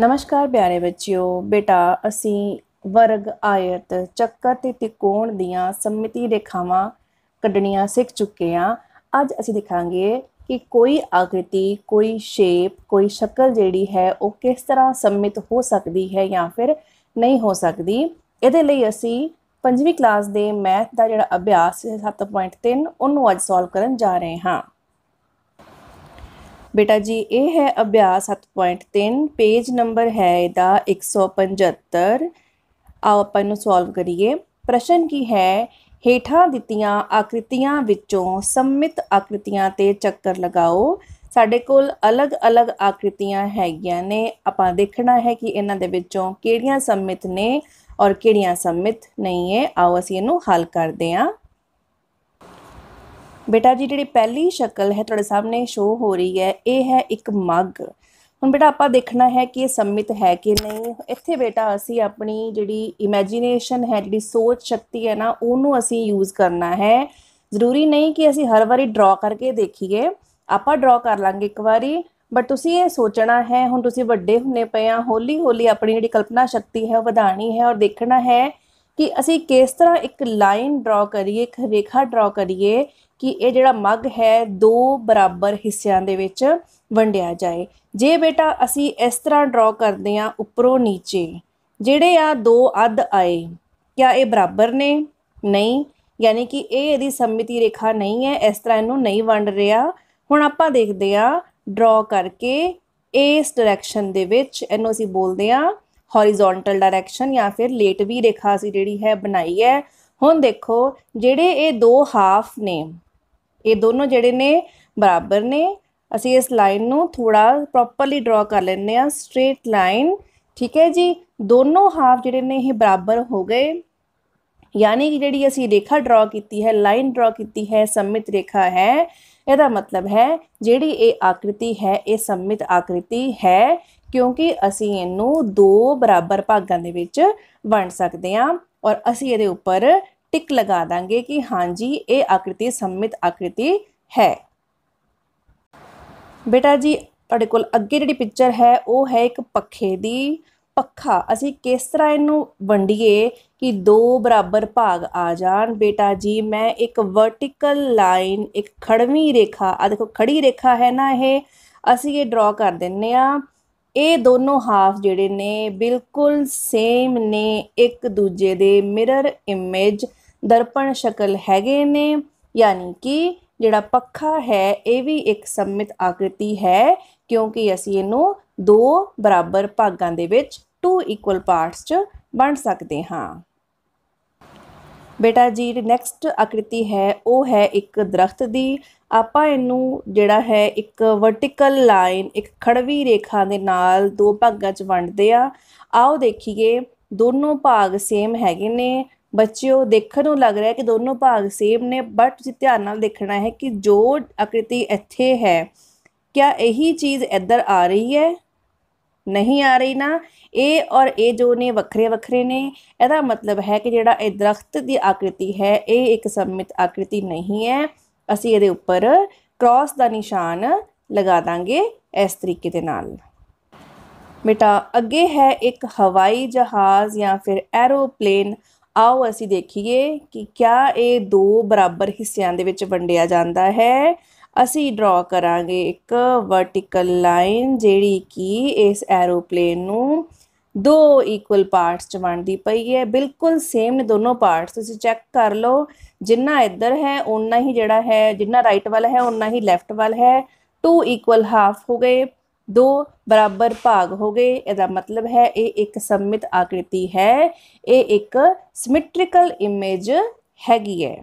ਨਮਸਕਾਰ ਪਿਆਰੇ ਬੱਚਿਓ ਬੇਟਾ ਅਸੀਂ ਵਰਗ ਆਇਤ ਚੱਕਰ ਤੇ ਤਿਕੋਣ ਦੀਆਂ ਸਮਮਿਤੀ ਰੇਖਾਵਾਂ ਕੱਢਣੀਆਂ ਸਿੱਖ ਚੁੱਕੇ ਆ ਅੱਜ ਅਸੀਂ ਦੇਖਾਂਗੇ ਕਿ ਕੋਈ ਆਕ੍ਰਿਤੀ ਕੋਈ ਸ਼ੇਪ ਕੋਈ ਸ਼ਕਲ ਜਿਹੜੀ ਹੈ ਉਹ ਕਿਸ ਤਰ੍ਹਾਂ ਸਮਮਿਤ ਹੋ ਸਕਦੀ ਹੈ ਜਾਂ ਫਿਰ ਨਹੀਂ ਹੋ ਸਕਦੀ ਇਹਦੇ ਲਈ ਅਸੀਂ ਪੰਜਵੀਂ ਕਲਾਸ ਦੇ ਮੈਥ ਦਾ ਜਿਹੜਾ ਅਭਿਆਸ ਹੈ 7.3 ਉਹਨੂੰ ਅੱਜ ਸੋਲਵ ਕਰਨ ਜਾ ਰਹੇ ਹਾਂ ਬੇਟਾ ਜੀ ਇਹ ਹੈ ਅਭਿਆਸ 7.3 ਪੇਜ ਨੰਬਰ ਹੈ ਇਹਦਾ 175 ਆਓ ਆਪਾਂ ਇਹਨੂੰ ਸੋਲਵ ਕਰੀਏ ਪ੍ਰਸ਼ਨ ਕੀ ਹੈ ਹੇਠਾਂ ਦਿੱਤੀਆਂ ਆਕ੍ਰਿਤੀਆਂ ਵਿੱਚੋਂ ਸੰਮਿਤ ਆਕ੍ਰਿਤੀਆਂ ਤੇ ਚੱਕਰ ਲਗਾਓ ਸਾਡੇ ਕੋਲ ਅਲੱਗ-ਅਲੱਗ ਆਕ੍ਰਿਤੀਆਂ ਹੈਗੀਆਂ ਨੇ ਆਪਾਂ ਦੇਖਣਾ ਹੈ ਕਿ ਇਹਨਾਂ ਦੇ ਵਿੱਚੋਂ ਕਿਹੜੀਆਂ ਸੰਮਿਤ ਨੇ ਔਰ ਕਿਹੜੀਆਂ ਸੰਮਿਤ ਨਹੀਂ ਹੈ ਆਓ ਅਸੀਂ ਇਹਨੂੰ ਹੱਲ ਕਰਦੇ ਹਾਂ ਬੇਟਾ ਜੀ ਜਿਹੜੀ ਪਹਿਲੀ ਸ਼ਕਲ ਹੈ ਤੁਹਾਡੇ ਸਾਹਮਣੇ ਸ਼ੋ ਹੋ ਰਹੀ ਹੈ ਇਹ ਹੈ ਇੱਕ ਮੱਗ ਹੁਣ ਬੇਟਾ ਆਪਾਂ ਦੇਖਣਾ ਹੈ ਕਿ ਇਹ ਸੰਮਿਤ ਹੈ ਕਿ ਨਹੀਂ ਇੱਥੇ ਬੇਟਾ ਅਸੀਂ ਆਪਣੀ ਜਿਹੜੀ ਇਮੇਜਿਨੇਸ਼ਨ ਹੈ ਜਿਹੜੀ ਸੋਚ ਸ਼ਕਤੀ ਹੈ ਨਾ ਉਹਨੂੰ ਅਸੀਂ ਯੂਜ਼ ਕਰਨਾ ਹੈ ਜ਼ਰੂਰੀ ਨਹੀਂ ਕਿ ਅਸੀਂ ਹਰ ਵਾਰੀ ਡਰਾ ਕਰਕੇ ਦੇਖੀਏ ਆਪਾਂ ਡਰਾ ਕਰ ਲਾਂਗੇ ਇੱਕ ਵਾਰੀ ਬਟ ਤੁਸੀਂ ਇਹ ਸੋਚਣਾ ਹੈ ਹੁਣ ਤੁਸੀਂ ਵੱਡੇ ਹੁੰਨੇ ਪਏ ਆ ਹੌਲੀ ਹੌਲੀ ਆਪਣੀ ਜਿਹੜੀ ਕਲਪਨਾ ਸ਼ਕਤੀ ਹੈ ਉਹ ਵਧਾਣੀ ਹੈ ਔਰ ਦੇਖਣਾ ਹੈ ਕਿ ਅਸੀਂ ਕਿਸ ਤਰ੍ਹਾਂ ਇੱਕ ਲਾਈਨ ਡਰਾ ਕਰੀਏ ਇੱਕ ਰੇਖਾ ਡਰਾ ਕਰੀਏ ਕਿ ਇਹ ਜਿਹੜਾ ਮੱਗ ਹੈ ਦੋ ਬਰਾਬਰ ਹਿੱਸਿਆਂ ਦੇ ਵਿੱਚ ਵੰਡਿਆ ਜਾਏ ਜੇ ਬੇਟਾ ਅਸੀਂ ਇਸ ਤਰ੍ਹਾਂ ਡਰਾ ਕਰਦੇ ਹਾਂ ਉੱਪਰੋਂ ਨੀਚੇ ਜਿਹੜੇ ਆ ਦੋ ਅੱਧ ਆਏ ਕਿਆ ਇਹ ਬਰਾਬਰ ਨੇ ਨਹੀਂ ਯਾਨੀ ਕਿ ਇਹ ਇਹਦੀ ਸਮਮਿਤੀ ਰੇਖਾ ਨਹੀਂ ਹੈ ਇਸ ਤਰ੍ਹਾਂ ਇਹਨੂੰ ਨਹੀਂ ਵੰਡ ਰਿਹਾ ਹੁਣ ਆਪਾਂ ਦੇਖਦੇ ਆ ਡਰਾ ਕਰਕੇ ਇਸ ਡਾਇਰੈਕਸ਼ਨ ਦੇ ਵਿੱਚ ਇਹਨੂੰ ਅਸੀਂ ਬੋਲਦੇ ਆ ਹੋਰੀਜ਼ੋਨਟਲ ਡਾਇਰੈਕਸ਼ਨ ਜਾਂ ਫਿਰ ਲੇਟ ਵੀ ਰੇਖਾ ਅਸੀਂ ਜਿਹੜੀ ਹੈ ਬਣਾਈ ਹੈ ਹੁਣ ਦੇਖੋ ਜਿਹੜੇ ਇਹ ਦੋ ਹਾਫ ਨੇ ਇਹ ਦੋਨੋਂ ਜਿਹੜੇ ਨੇ ਬਰਾਬਰ ਨੇ ਅਸੀਂ ਇਸ ਲਾਈਨ ਨੂੰ ਥੋੜਾ ਪ੍ਰੋਪਰਲੀ ਡਰਾ ਕਰ ਲੈਣੇ ਆ ਸਟ੍ਰੇਟ ਲਾਈਨ ਠੀਕ ਹੈ ਜੀ ਦੋਨੋਂ ਹਾਫ ਜਿਹੜੇ ਨੇ ਇਹ ਬਰਾਬਰ ਹੋ ਗਏ ਯਾਨੀ ਕਿ ਜਿਹੜੀ ਅਸੀਂ ਰੇਖਾ ਡਰਾ ਕੀਤੀ ਹੈ ਲਾਈਨ ਡਰਾ ਕੀਤੀ ਹੈ ਸਮਿਤ ਰੇਖਾ ਹੈ ਇਹਦਾ ਮਤਲਬ ਹੈ ਜਿਹੜੀ ਇਹ ਆਕ੍ਰਿਤੀ ਹੈ ਇਹ ਸਮਿਤ ਆਕ੍ਰਿਤੀ ਹੈ ਕਿਉਂਕਿ ਅਸੀਂ ਇਹਨੂੰ ਦੋ ਬਰਾਬਰ ਭਾਗਾਂ ਦੇ ਵਿੱਚ ਵੰਡ ਸਕਦੇ ਹਾਂ ਔਰ ਅਸੀਂ ਇਹਦੇ ਉੱਪਰ ਟਿਕ ਲਗਾ ਦਾਂਗੇ ਕਿ ਹਾਂਜੀ ਇਹ ਆਕ੍ਰਿਤੀ ਸੰਮਿਤ ਆਕ੍ਰਿਤੀ ਹੈ ਬੇਟਾ ਜੀ ਤੁਹਾਡੇ ਕੋਲ ਅੱਗੇ ਜਿਹੜੀ ਪਿਕਚਰ ਹੈ ਉਹ ਹੈ ਇੱਕ ਪੱਖੇ ਦੀ ਪੱਖਾ ਅਸੀਂ ਕਿਸ ਤਰ੍ਹਾਂ ਇਹਨੂੰ ਵੰਡੀਏ ਕਿ ਦੋ ਬਰਾਬਰ ਭਾਗ ਆ ਜਾਣ ਬੇਟਾ ਜੀ ਮੈਂ ਇੱਕ ਵਰਟੀਕਲ ਲਾਈਨ ਇੱਕ ਖੜਵੀਂ ਰੇਖਾ ਆ ਦੇਖੋ ਖੜੀ ਰੇਖਾ ਹੈ ਨਾ ਇਹ ਅਸੀਂ ਇਹ ਡਰਾ ਕਰ ਦਿੰਨੇ ਆ ਇਹ ਦੋਨੋਂ ਹਾਫ ਜਿਹੜੇ ਨੇ ਬਿਲਕੁਲ ਸੇਮ ਨੇ ਇੱਕ ਦੂਜੇ ਦੇ ਮਿਰਰ ਇਮੇਜ ਦਰਪਣ ਸ਼ਕਲ ਹੈਗੇ ਨੇ ਯਾਨੀ ਕਿ ਜਿਹੜਾ ਪੱਖਾ ਹੈ ਇਹ ਵੀ ਇੱਕ ਸਮਮਿਤ ਆਕ੍ਰਿਤੀ ਹੈ ਕਿਉਂਕਿ ਅਸੀਂ ਇਹਨੂੰ ਦੋ ਬਰਾਬਰ ਭਾਗਾਂ ਦੇ ਵਿੱਚ 2 ਇਕੁਅਲ ਪਾਰਟਸ 'ਚ ਵੰਡ ਸਕਦੇ ਹਾਂ ਬੇਟਾ ਜੀ ਨੈਕਸਟ ਆਕ੍ਰਿਤੀ ਹੈ ਉਹ ਹੈ ਇੱਕ ਦਰਖਤ ਦੀ ਆਪਾਂ ਇਹਨੂੰ ਜਿਹੜਾ ਹੈ ਇੱਕ ਵਰਟੀਕਲ ਲਾਈਨ ਇੱਕ ਖੜਵੀ ਰੇਖਾ ਦੇ ਨਾਲ ਦੋ ਭਾਗਾਂ 'ਚ ਵੰਡਦੇ ਆ ਆਓ ਦੇਖੀਏ ਦੋਨੋਂ ਭਾਗ ਸੇਮ ਹੈਗੇ ਨੇ ਬੱਚਿਓ ਦੇਖਣ ਨੂੰ ਲੱਗ ਰਿਹਾ ਕਿ ਦੋਨੋਂ ਭਾਗ ਸੇਮ ਨੇ ਬਟ ਤੁਸੀਂ ਧਿਆਨ ਨਾਲ ਦੇਖਣਾ ਹੈ ਕਿ ਜੋ ਆਕ੍ਰਿਤੀ ਇੱਥੇ ਹੈ ਕਿਆ ਇਹੀ ਚੀਜ਼ ਇੱਧਰ ਆ ਰਹੀ ਹੈ ਨਹੀਂ ਆ ਰਹੀ ਨਾ ਇਹ ਔਰ ਇਹ ਜੋ ਨੇ ਵੱਖਰੇ ਵੱਖਰੇ ਨੇ ਇਹਦਾ ਮਤਲਬ ਹੈ ਕਿ ਜਿਹੜਾ ਇਹ ਦਰਖਤ ਦੀ ਆਕ੍ਰਿਤੀ ਹੈ ਇਹ ਇੱਕ ਸਮਿਤ ਆਕ੍ਰਿਤੀ ਨਹੀਂ ਹੈ ਅਸੀਂ ਇਹਦੇ ਉੱਪਰ ਕ੍ਰਾਸ ਦਾ ਨਿਸ਼ਾਨ ਲਗਾ ਦਾਂਗੇ ਇਸ ਤਰੀਕੇ ਦੇ ਨਾਲ ਬੇਟਾ ਅੱਗੇ ਹੈ ਇੱਕ ਹਵਾਈ ਜਹਾਜ਼ ਜਾਂ ਫਿਰ ਐਰੋਪਲੇਨ ਆਓ ਅਸੀਂ ਦੇਖੀਏ ਕਿ ਕਿਆ ਇਹ ਦੋ ਬਰਾਬਰ ਹਿੱਸਿਆਂ ਦੇ ਵਿੱਚ ਵੰਡਿਆ ਜਾਂਦਾ ਹੈ ਅਸੀਂ ਡਰਾ ਕਰਾਂਗੇ ਇੱਕ ਵਰਟੀਕਲ ਲਾਈਨ ਜਿਹੜੀ ਕਿ ਇਸ ਐਰੋਪਲੇਨ ਨੂੰ ਦੋ ਇਕੁਅਲ ਪਾਰਟਸ ਚ ਵੰਡਦੀ ਪਈ ਹੈ ਬਿਲਕੁਲ ਸੇਮ ਨੇ ਦੋਨੋਂ ਪਾਰਟਸ ਤੁਸੀਂ ਚੈੱਕ ਕਰ ਲਓ ਜਿੰਨਾ ਇੱਧਰ ਹੈ ਉਨਾ ਹੀ ਜਿਹੜਾ ਹੈ ਜਿੰਨਾ ਰਾਈਟ ਵਾਲਾ ਹੈ ਉਨਾ ਹੀ ਲੈਫਟ ਵਾਲਾ ਹੈ ਟੂ ਇਕੁਅਲ ਹਾਫ ਹੋ ਗਏ ਦੋ ਬਰਾਬਰ ਭਾਗ ਹੋ ਗਏ ਇਹਦਾ ਮਤਲਬ ਹੈ ਇਹ ਇੱਕ ਸਮਮਿਤ ਆਕ੍ਰਿਤੀ ਹੈ ਇਹ ਇੱਕ ਸਿਮੈਟ੍ਰੀਕਲ ਇਮੇਜ ਹੈਗੀ ਹੈ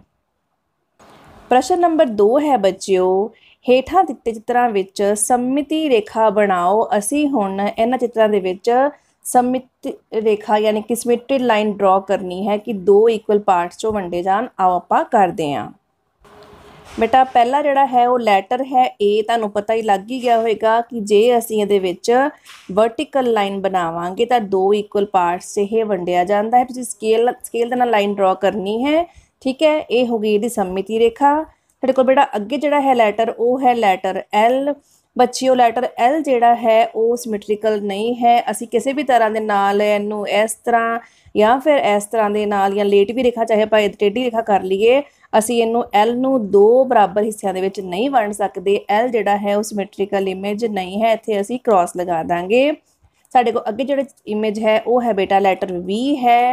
ਪ੍ਰਸ਼ਨ ਨੰਬਰ 2 ਹੈ ਬੱਚਿਓ ਹੇਠਾਂ ਦਿੱਤੇ ਚਿੱਤਰਾਂ ਵਿੱਚ ਸਮਮਿਤੀ ਰੇਖਾ ਬਣਾਓ ਅਸੀਂ ਹੁਣ ਇਹਨਾਂ ਚਿੱਤਰਾਂ ਦੇ ਵਿੱਚ ਸਮਮਿਤ ਰੇਖਾ ਯਾਨੀ ਕਿ ਸਿਮੈਟ੍ਰੀ ਲਾਈਨ ਡਰਾ ਕਰਨੀ ਹੈ ਕਿ ਦੋ ਇਕੁਅਲ ਪਾਰਟਸ ਚੋਂ ਵੰਡੇ ਜਾਣ ਆਓ ਆਪਾਂ ਕਰਦੇ ਹਾਂ ਬੇਟਾ ਪਹਿਲਾ ਜਿਹੜਾ ਹੈ ਉਹ ਲੈਟਰ ਹੈ A ਤੁਹਾਨੂੰ ਪਤਾ ਹੀ ਲੱਗ ਹੀ ਗਿਆ ਹੋਵੇਗਾ ਕਿ ਜੇ ਅਸੀਂ ਇਹਦੇ ਵਿੱਚ ਵਰਟੀਕਲ ਲਾਈਨ ਬਣਾਵਾਂਗੇ ਤਾਂ ਦੋ ਇਕੁਅਲ ਪਾਰਟਸ ਇਹ ਵੰਡਿਆ ਜਾਂਦਾ ਹੈ ਤੁਸੀਂ ਸਕੇਲ ਸਕੇਲ ਦੇ ਨਾਲ ਲਾਈਨ ਡਰਾ ਕਰਨੀ ਹੈ ਠੀਕ ਹੈ ਇਹ ਹੋ ਗਈ ਇਹਦੀ ਸਮਮਿਤੀ ਰੇਖਾ ਸਾਡੇ ਕੋਲ ਬੇਟਾ ਅੱਗੇ ਜਿਹੜਾ ਹੈ ਲੈਟਰ ਉਹ ਹੈ ਲੈਟਰ L ਬੱਚਿਓ ਲੈਟਰ L ਜਿਹੜਾ ਹੈ ਉਹ ਸਿਮੈਟ੍ਰੀਕਲ ਨਹੀਂ ਹੈ ਅਸੀਂ ਕਿਸੇ ਵੀ ਤਰ੍ਹਾਂ ਦੇ ਨਾਲ ਇਹਨੂੰ ਇਸ ਤਰ੍ਹਾਂ ਜਾਂ ਫਿਰ ਇਸ ਤਰ੍ਹਾਂ ਦੇ ਨਾਲ ਜਾਂ ਲੇਟ ਵੀ ਰੇਖਾ ਚਾਹੇ ਆਪਾਂ ਟੇਢੀ ਰੇਖਾ ਕਰ ਲਈਏ ਅਸੀਂ ਇਹਨੂੰ l ਨੂੰ ਦੋ ਬਰਾਬਰ ਹਿੱਸਿਆਂ ਦੇ ਵਿੱਚ ਨਹੀਂ ਵੰਡ ਸਕਦੇ l ਜਿਹੜਾ ਹੈ ਉਹ ਸਿਮੈਟ੍ਰੀਕਲ ਇਮੇਜ ਨਹੀਂ ਹੈ ਇੱਥੇ ਅਸੀਂ ਕ੍ਰਾਸ ਲਗਾ ਦਾਂਗੇ ਸਾਡੇ ਕੋਲ ਅੱਗੇ ਜਿਹੜਾ ਇਮੇਜ ਹੈ ਉਹ ਹੈ ਬੇਟਾ ਲੈਟਰ v ਹੈ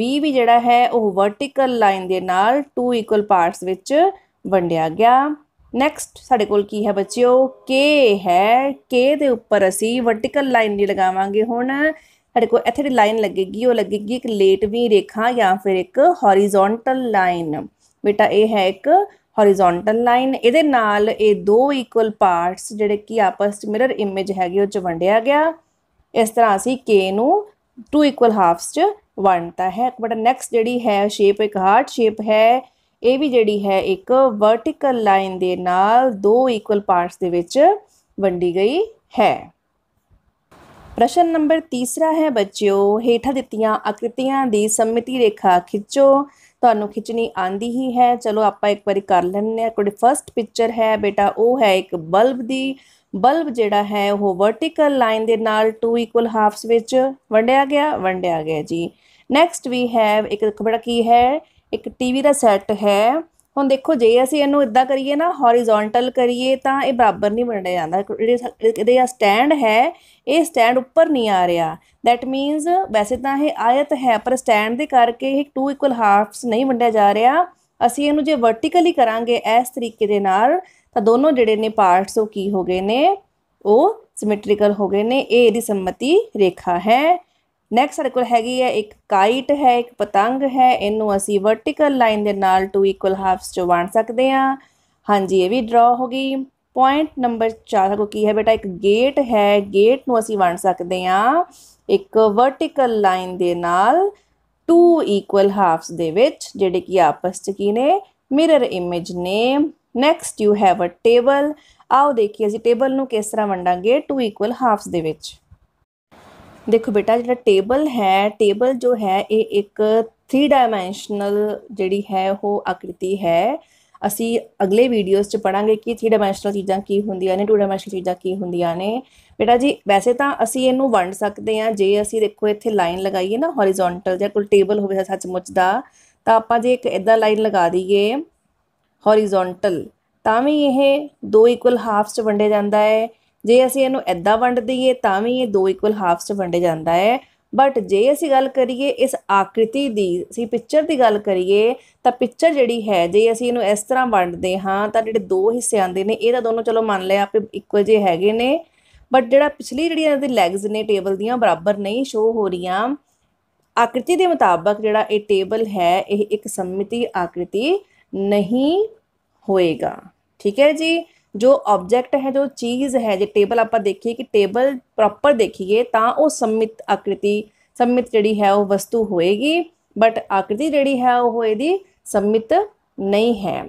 v ਵੀ ਜਿਹੜਾ ਹੈ ਉਹ ਵਰਟੀਕਲ ਲਾਈਨ ਦੇ ਨਾਲ 2 ਇਕੁਅਲ ਪਾਰਟਸ ਵਿੱਚ ਵੰਡਿਆ ਗਿਆ ਨੈਕਸਟ ਸਾਡੇ ਕੋਲ ਕੀ ਹੈ ਬੱਚਿਓ k ਹੈ k ਦੇ ਉੱਪਰ ਅਸੀਂ ਵਰਟੀਕਲ ਲਾਈਨ ਨਹੀਂ ਲਗਾਵਾਂਗੇ ਹੁਣ ਸਾਡੇ ਕੋਲ ਇੱਥੇ ਦੀ ਲਾਈਨ ਲੱਗੇਗੀ ਉਹ ਲੱਗੇਗੀ ਇੱਕ ਲੇਟਵੀਂ ਰੇਖਾ ਜਾਂ ਫਿਰ ਇੱਕ ਹੋਰੀਜ਼ੋਨਟਲ ਲਾਈਨ ਬੇਟਾ ਇਹ ਹੈ ਇੱਕ ਹੋਰੀਜ਼ੋਨਟਲ ਲਾਈਨ ਇਹਦੇ ਨਾਲ ਇਹ ਦੋ ਇਕੁਅਲ ਪਾਰਟਸ ਜਿਹੜੇ ਕਿ ਆਪਸ ਵਿੱਚ ਮਿਰਰ ਇਮੇਜ ਹੈਗੇ ਉਹ ਚ ਵੰਡਿਆ ਗਿਆ ਇਸ ਤਰ੍ਹਾਂ ਅਸੀਂ K ਨੂੰ ਟੂ ਇਕੁਅਲ ਹਾਫਸ ਚ ਵੰਡਤਾ ਹੈ ਬਟ ਨੈਕਸਟ ਜਿਹੜੀ ਹੈ ਸ਼ੇਪ ਇੱਕ ਹਾਰਟ ਸ਼ੇਪ ਹੈ ਇਹ ਵੀ ਜਿਹੜੀ ਹੈ ਇੱਕ ਵਰਟੀਕਲ ਲਾਈਨ ਦੇ ਨਾਲ ਦੋ ਇਕੁਅਲ ਪਾਰਟਸ ਦੇ ਵਿੱਚ ਵੰਡੀ ਗਈ ਹੈ ਪ੍ਰਸ਼ਨ ਨੰਬਰ ਤੀਸਰਾ ਹੈ ਬੱਚਿਓ ਹੇਠਾਂ ਦਿੱਤੀਆਂ ਆਕ੍ਰਿਤੀਆਂ ਦੀ ਸਮਮਿਤੀ ਰੇਖਾ ਖਿੱਚੋ ਤੁਹਾਨੂੰ ਖਿੱਚਣੀ ਆਂਦੀ ਹੀ ਹੈ ਚਲੋ ਆਪਾਂ ਇੱਕ ਵਾਰੀ ਕਰ ਲੈਣੇ ਆ ਕੋਈ ਫਰਸਟ ਪਿਕਚਰ ਹੈ ਬੇਟਾ ਉਹ ਹੈ ਇੱਕ ਬਲਬ ਦੀ ਬਲਬ ਜਿਹੜਾ ਹੈ ਉਹ ਵਰਟੀਕਲ ਲਾਈਨ ਦੇ ਨਾਲ 2 ਇਕੁਅਲ ਹਾਫਸ ਵਿੱਚ ਵੰਡਿਆ ਗਿਆ ਵੰਡਿਆ ਗਿਆ ਜੀ ਨੈਕਸਟ ਵੀ ਹੈ ਇੱਕ ਬੜਾ ਕੀ ਹੈ ਇੱਕ ਟੀਵੀ ਦਾ ਸੈੱਟ ਹੈ ਹੁਣ ਦੇਖੋ ਜੇ ਅਸੀਂ ਇਹਨੂੰ ਇਦਾਂ ਕਰੀਏ ਨਾ ਹੋਰੀਜ਼ੋਨਟਲ ਕਰੀਏ ਤਾਂ ਇਹ ਬਰਾਬਰ ਨਹੀਂ ਬਣਿਆ ਜਾਂਦਾ ਜਿਹੜੇ ਇਹਦੇ ਆ ਸਟੈਂਡ ਹੈ ਇਹ ਸਟੈਂਡ ਉੱਪਰ ਨਹੀਂ ਆ ਰਿਹਾ ਥੈਟ ਮੀਨਸ ਵੈਸੇ ਤਾਂ ਇਹ ਆਇਤ ਹੈ ਪਰ ਸਟੈਂਡ ਦੇ ਕਰਕੇ ਇਹ ਟੂ ਇਕੁਅਲ ਹਾਫਸ ਨਹੀਂ ਵੰਡਿਆ ਜਾ ਰਿਹਾ ਅਸੀਂ ਇਹਨੂੰ ਜੇ ਵਰਟੀਕਲੀ ਕਰਾਂਗੇ ਇਸ ਤਰੀਕੇ ਦੇ ਨਾਲ ਤਾਂ ਦੋਨੋਂ ਜਿਹੜੇ ਨੇ ਪਾਰਟਸ ਉਹ ਕੀ ਹੋ ਗਏ ਨੇ ਉਹ ਸਿਮੈਟ੍ਰੀਕਲ ਹੋ ਗਏ ਨੇ ਇਹ ਇਹਦੀ ਸੰਮਤੀ ਰੇਖਾ ਹੈ ਨੈਕਸਟ ਸਾਡੇ ਕੋਲ ਹੈਗੀ ਹੈ ਇੱਕ ਕਾਈਟ ਹੈ ਇੱਕ ਪਤੰਗ ਹੈ ਇਹਨੂੰ ਅਸੀਂ ਵਰਟੀਕਲ ਲਾਈਨ ਦੇ ਨਾਲ ਟੂ ਇਕੁਅਲ ਹਾਫਸ ਚ ਵੰਡ ਸਕਦੇ ਹਾਂ ਹਾਂਜੀ ਇਹ ਵੀ ਡਰਾ ਹੋ ਗਈ ਪੁਆਇੰਟ ਨੰਬਰ 4 ਕੋ ਕੀ ਹੈ ਬੇਟਾ ਇੱਕ ਗੇਟ ਹੈ ਗੇਟ ਨੂੰ ਅਸੀਂ ਵੰਡ ਸਕਦੇ ਹਾਂ ਇੱਕ ਵਰਟੀਕਲ ਲਾਈਨ ਦੇ ਨਾਲ ਟੂ ਇਕੁਅਲ ਹਾਫਸ ਦੇ ਵਿੱਚ ਜਿਹੜੇ ਕਿ ਆਪਸ ਚ ਕੀ ਨੇ ਮਿਰਰ ਇਮੇਜ ਨੇ next you have a table ਆਓ ਦੇਖੀਏ ਅਸੀਂ ਟੇਬਲ ਨੂੰ ਕਿਸ ਤਰ੍ਹਾਂ ਵੰਡਾਂਗੇ ਟੂ ਇਕੁਅਲ ਹਾਫਸ ਦੇ ਵਿੱਚ ਦੇਖੋ ਬੇਟਾ ਜਿਹੜਾ ਟੇਬਲ ਹੈ ਟੇਬਲ ਜੋ ਹੈ ਇਹ ਇੱਕ 3 ਡਾਈਮੈਂਸ਼ਨਲ ਜਿਹੜੀ ਹੈ ਉਹ ਆਕ੍ਰਿਤੀ ਹੈ ਅਸੀਂ ਅਗਲੇ ਵੀਡੀਓਜ਼ 'ਚ ਪੜਾਂਗੇ ਕਿ 3 ਡਾਈਮੈਂਸ਼ਨਲ ਚੀਜ਼ਾਂ ਕੀ ਹੁੰਦੀਆਂ ਨੇ 2 ਡਾਈਮੈਂਸ਼ਨਲ ਚੀਜ਼ਾਂ ਕੀ ਹੁੰਦੀਆਂ ਨੇ ਬੇਟਾ ਜੀ ਵੈਸੇ ਤਾਂ ਅਸੀਂ ਇਹਨੂੰ ਵੰਡ ਸਕਦੇ ਆ ਜੇ ਅਸੀਂ ਦੇਖੋ ਇੱਥੇ ਲਾਈਨ ਲਗਾਈਏ ਨਾ ਹੌਰੀਜ਼ੌਂਟਲ ਜਾਂ ਕੋਈ ਟੇਬਲ ਹੋਵੇ ਸੱਚਮੁੱਚ ਦਾ ਤਾਂ ਆਪਾਂ ਜੇ ਇੱਕ ਇਦਾਂ ਲਾਈਨ ਲਗਾ ਦਈਏ ਹੌਰੀਜ਼ੌਂਟਲ ਤਾਂ ਵੀ ਇਹ ਦੋ ਇਕੁਅਲ ਹਾਫਸ 'ਚ ਵੰਡੇ ਜਾਂਦਾ ਹੈ ਜੇ ਅਸੀਂ ਇਹਨੂੰ ਇਦਾਂ ਵੰਡ ਦਈਏ ਤਾਂ ਵੀ ਇਹ ਦੋ ਇਕੁਅਲ ਹਾਫਸ 'ਚ ਵੰਡੇ ਜਾਂਦਾ ਹੈ ਬਟ ਜੇ ਅਸੀਂ ਗੱਲ ਕਰੀਏ ਇਸ ਆਕ੍ਰਿਤੀ ਦੀ ਅਸੀਂ ਪਿਕਚਰ ਦੀ ਗੱਲ ਕਰੀਏ ਤਾਂ ਪਿਕਚਰ ਜਿਹੜੀ ਹੈ ਜੇ ਅਸੀਂ ਇਹਨੂੰ ਇਸ ਤਰ੍ਹਾਂ ਵੰਡਦੇ ਹਾਂ ਤਾਂ ਜਿਹੜੇ ਦੋ ਹਿੱਸੇ ਆਉਂਦੇ ਨੇ ਇਹ ਤਾਂ ਦੋਨੋਂ ਚਲੋ ਮੰਨ ਲਿਆ ਆਪੇ ਇਕੁਅਲ ਜੇ ਹੈਗੇ ਨੇ ਬਟ ਜਿਹੜਾ ਪਿਛਲੀ ਜਿਹੜੀ ਇਹਨਾਂ ਲੈਗਸ ਨੇ ਟੇਬਲ ਦੀਆਂ ਬਰਾਬਰ ਨਹੀਂ ਸ਼ੋ ਹੋ ਰਹੀਆਂ ਆਕ੍ਰਿਤੀ ਦੇ ਮੁਤਾਬਕ ਜਿਹੜਾ ਇਹ ਟੇਬਲ ਹੈ ਇਹ ਇੱਕ ਸਮਮਿਤੀ ਆਕ੍ਰਿਤੀ ਨਹੀਂ ਹੋਏਗਾ ਠੀਕ ਹੈ ਜੀ ਜੋ ਆਬਜੈਕਟ ਹੈ ਜੋ ਚੀਜ਼ ਹੈ ਜੇ ਟੇਬਲ ਆਪਾਂ ਦੇਖੀਏ ਕਿ ਟੇਬਲ ਪ੍ਰੋਪਰ ਦੇਖੀਏ ਤਾਂ ਉਹ ਸਮਿਤ ਆਕ੍ਰਿਤੀ ਸਮਿਤ ਜਿਹੜੀ ਹੈ ਉਹ ਵਸਤੂ ਹੋਏਗੀ ਬਟ ਆਕ੍ਰਿਤੀ ਜਿਹੜੀ ਹੈ ਉਹ ਇਹਦੀ ਸਮਿਤ ਨਹੀਂ ਹੈ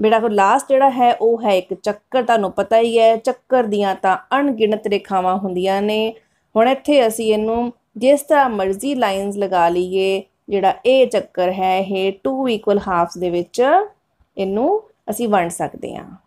ਮੇਰਾ ਕੋ ਲਾਸਟ ਜਿਹੜਾ ਹੈ ਉਹ ਹੈ ਇੱਕ ਚੱਕਰ ਤੁਹਾਨੂੰ ਪਤਾ ਹੀ ਹੈ ਚੱਕਰ ਦੀਆਂ ਤਾਂ ਅਣਗਿਣਤ ਰੇਖਾਵਾਂ ਹੁੰਦੀਆਂ ਨੇ ਹੁਣ ਇੱਥੇ ਅਸੀਂ ਇਹਨੂੰ ਜਿਸ ਤਰ੍ਹਾਂ ਮਰਜ਼ੀ ਲਾਈਨਸ ਲਗਾ ਲਈਏ ਜਿਹੜਾ ਇਹ ਚੱਕਰ ਹੈ ਇਹ 2 ਇਕੁਅਲ ਹਾਫਸ ਦੇ ਵਿੱਚ ਇਹਨੂੰ ਅਸੀਂ ਵੰਡ ਸਕਦੇ ਹਾਂ